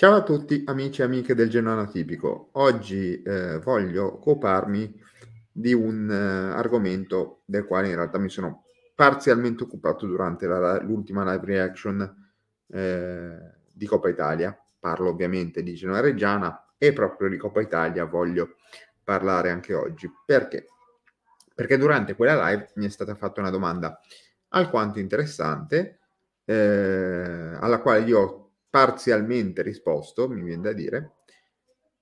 Ciao a tutti amici e amiche del Genoa Atipico. Oggi eh, voglio occuparmi di un eh, argomento del quale in realtà mi sono parzialmente occupato durante la, l'ultima live reaction eh, di Coppa Italia. Parlo ovviamente di Genoa Reggiana e proprio di Coppa Italia voglio parlare anche oggi. Perché? Perché durante quella live mi è stata fatta una domanda alquanto interessante eh, alla quale io ho parzialmente risposto, mi viene da dire,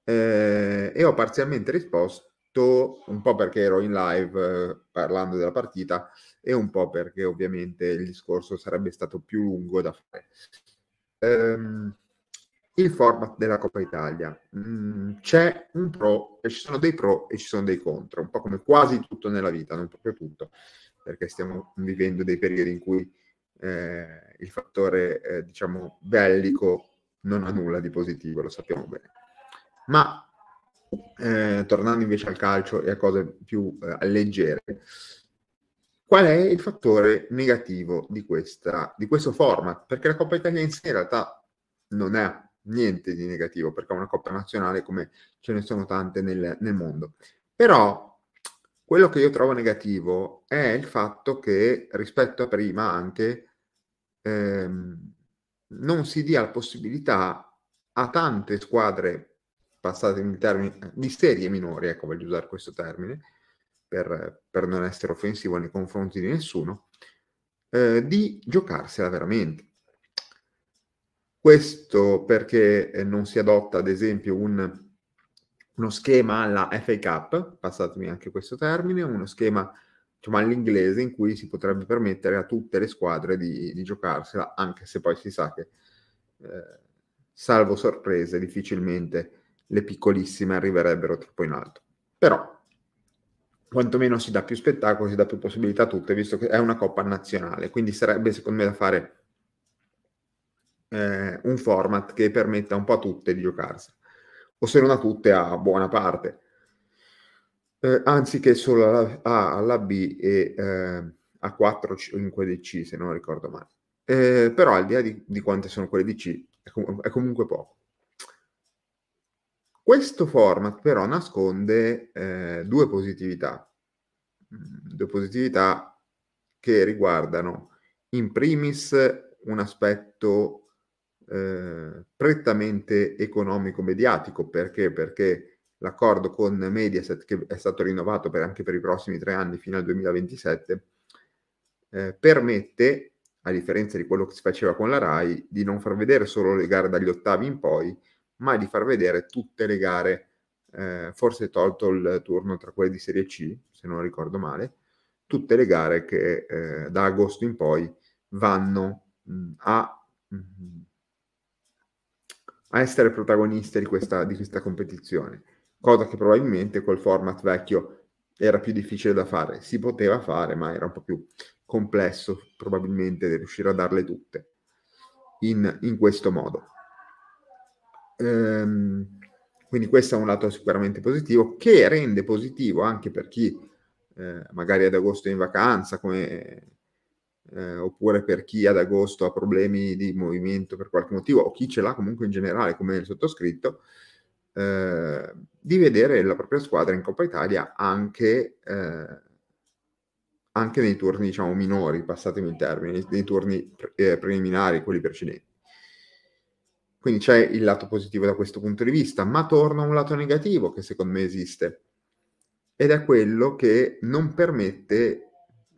eh, e ho parzialmente risposto un po' perché ero in live eh, parlando della partita e un po' perché ovviamente il discorso sarebbe stato più lungo da fare. Eh, il format della Coppa Italia. Mm, c'è un pro, e ci sono dei pro e ci sono dei contro, un po' come quasi tutto nella vita, non proprio tutto, perché stiamo vivendo dei periodi in cui eh, il fattore, eh, diciamo, bellico non ha nulla di positivo, lo sappiamo bene. Ma eh, tornando invece al calcio e a cose più eh, leggere, qual è il fattore negativo di, questa, di questo format? Perché la Coppa Italia in sé in realtà non è niente di negativo, perché è una Coppa Nazionale come ce ne sono tante nel, nel mondo. Però quello che io trovo negativo è il fatto che rispetto a prima anche ehm, non si dia la possibilità a tante squadre, passatemi termine, di serie minori, ecco voglio usare questo termine, per, per non essere offensivo nei confronti di nessuno, eh, di giocarsela veramente. Questo perché eh, non si adotta, ad esempio, un, uno schema alla FA Cup, passatemi anche questo termine, uno schema diciamo, all'inglese in cui si potrebbe permettere a tutte le squadre di, di giocarsela, anche se poi si sa che, eh, salvo sorprese, difficilmente le piccolissime arriverebbero troppo in alto. Però quantomeno si dà più spettacolo, si dà più possibilità a tutte, visto che è una coppa nazionale, quindi sarebbe secondo me da fare eh, un format che permetta un po' a tutte di giocarsela, o se non a tutte a buona parte eh, anziché solo alla A, alla B e eh, a 4 o 5 di C, se non ricordo male. Eh, però al di là di, di, quante sono quelle di C, è, com- è comunque poco. Questo format però nasconde eh, due positività, mm, due positività che riguardano in primis un aspetto eh, prettamente economico-mediatico, perché? Perché l'accordo con Mediaset che è stato rinnovato per, anche per i prossimi tre anni fino al 2027, eh, permette, a differenza di quello che si faceva con la RAI, di non far vedere solo le gare dagli ottavi in poi, ma di far vedere tutte le gare, eh, forse tolto il turno tra quelle di Serie C, se non ricordo male, tutte le gare che eh, da agosto in poi vanno mh, a, mh, a, essere protagoniste di questa, di questa competizione cosa che probabilmente col format vecchio era più difficile da fare, si poteva fare, ma era un po' più complesso probabilmente di riuscire a darle tutte in, in questo modo. Ehm, quindi questo è un lato sicuramente positivo che rende positivo anche per chi eh, magari ad agosto è in vacanza, come eh, oppure per chi ad agosto ha problemi di movimento per qualche motivo, o chi ce l'ha comunque in generale, come il sottoscritto, Ehm, di vedere la propria squadra in Coppa Italia anche, eh, anche nei turni diciamo minori, passatemi il termine, nei turni pre- eh, preliminari, quelli precedenti. Quindi c'è il lato positivo da questo punto di vista, ma torna un lato negativo che secondo me esiste, ed è quello che non permette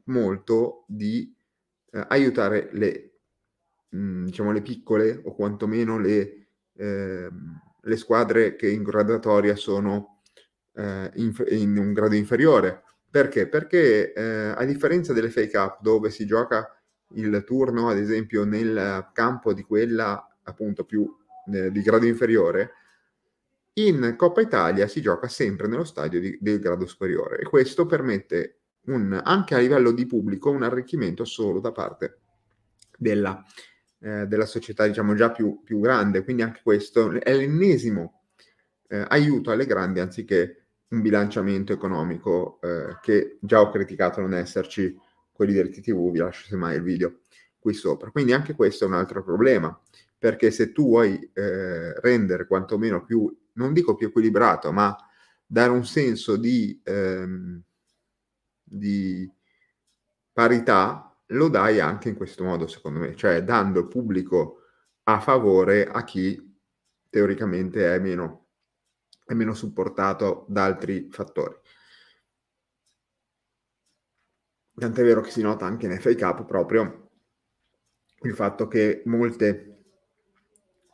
molto di eh, aiutare le, mh, mm, diciamo, le piccole o quantomeno le, eh, le squadre che in gradatoria sono eh, in, in, un grado inferiore. Perché? Perché eh, a differenza delle fake up dove si gioca il turno, ad esempio, nel campo di quella appunto più eh, di grado inferiore, in Coppa Italia si gioca sempre nello stadio di, del grado superiore e questo permette un, anche a livello di pubblico un arricchimento solo da parte della eh, della società diciamo già più, più, grande, quindi anche questo è l'ennesimo eh, aiuto alle grandi anziché un bilanciamento economico eh, che già ho criticato non esserci con i diritti TV, vi lascio semmai il video qui sopra. Quindi anche questo è un altro problema, perché se tu vuoi eh, rendere quantomeno più, non dico più equilibrato, ma dare un senso di, ehm, di parità lo dai anche in questo modo, secondo me, cioè dando il pubblico a favore a chi teoricamente è meno, è meno supportato da altri fattori. Tant'è vero che si nota anche in FA Cup proprio il fatto che molte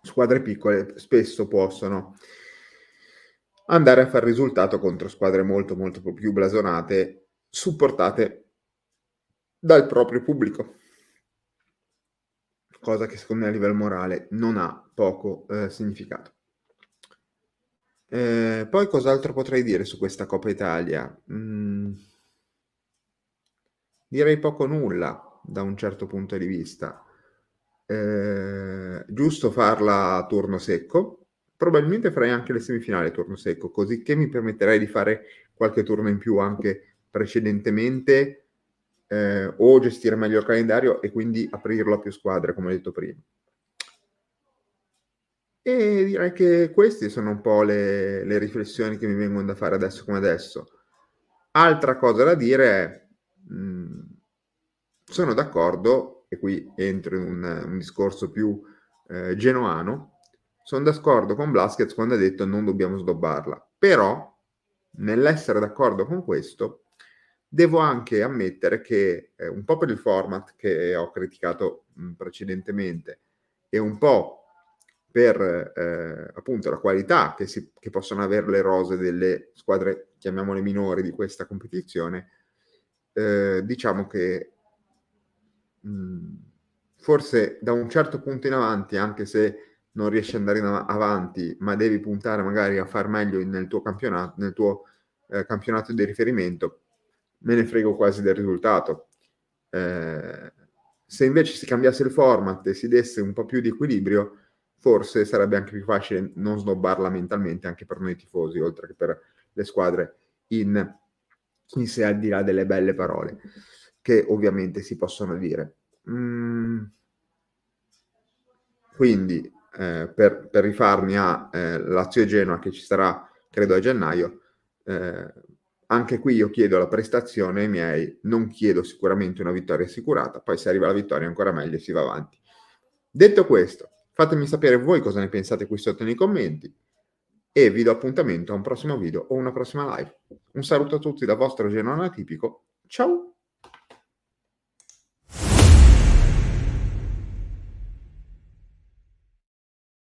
squadre piccole spesso possono andare a far risultato contro squadre molto molto più blasonate supportate dal proprio pubblico, cosa che secondo me a livello morale non ha poco eh, significato. Eh, poi cos'altro potrei dire su questa Coppa Italia? Mm, direi poco nulla da un certo punto di vista. Eh, giusto farla a turno secco, probabilmente farei anche le semifinali a turno secco, così che mi permetterei di fare qualche turno in più anche precedentemente eh, o gestire meglio il calendario e quindi aprirlo a più squadre, come ho detto prima. E direi che queste sono un po' le, le riflessioni che mi vengono da fare adesso come adesso. Altra cosa da dire è, mh, mm, sono d'accordo, e qui entro in un, un discorso più eh, genoano, sono d'accordo con Blaskets quando ha detto non dobbiamo sdobbarla, però nell'essere d'accordo con questo Devo anche ammettere che eh, un po' per il format che ho criticato mh, precedentemente e un po' per eh, appunto la qualità che, si, che, possono avere le rose delle squadre, chiamiamole minori, di questa competizione, eh, diciamo che mh, forse da un certo punto in avanti, anche se non riesci ad andare av- avanti, ma devi puntare magari a far meglio nel tuo campionato, nel tuo eh, campionato di riferimento, me ne frego quasi del risultato. Eh, se invece si cambiasse il format e si desse un po' più di equilibrio, forse sarebbe anche più facile non snobbarla mentalmente anche per noi tifosi, oltre che per le squadre in, in sé, al di là delle belle parole che ovviamente si possono dire. Mm. Quindi, eh, per, per rifarmi a eh, Lazio e Genoa che ci sarà, credo, a gennaio, eh, anche qui io chiedo la prestazione ai miei, non chiedo sicuramente una vittoria assicurata, poi se arriva la vittoria ancora meglio e si va avanti. Detto questo, fatemi sapere voi cosa ne pensate qui sotto nei commenti e vi do appuntamento a un prossimo video o una prossima live. Un saluto a tutti da vostro Genone Atipico, ciao!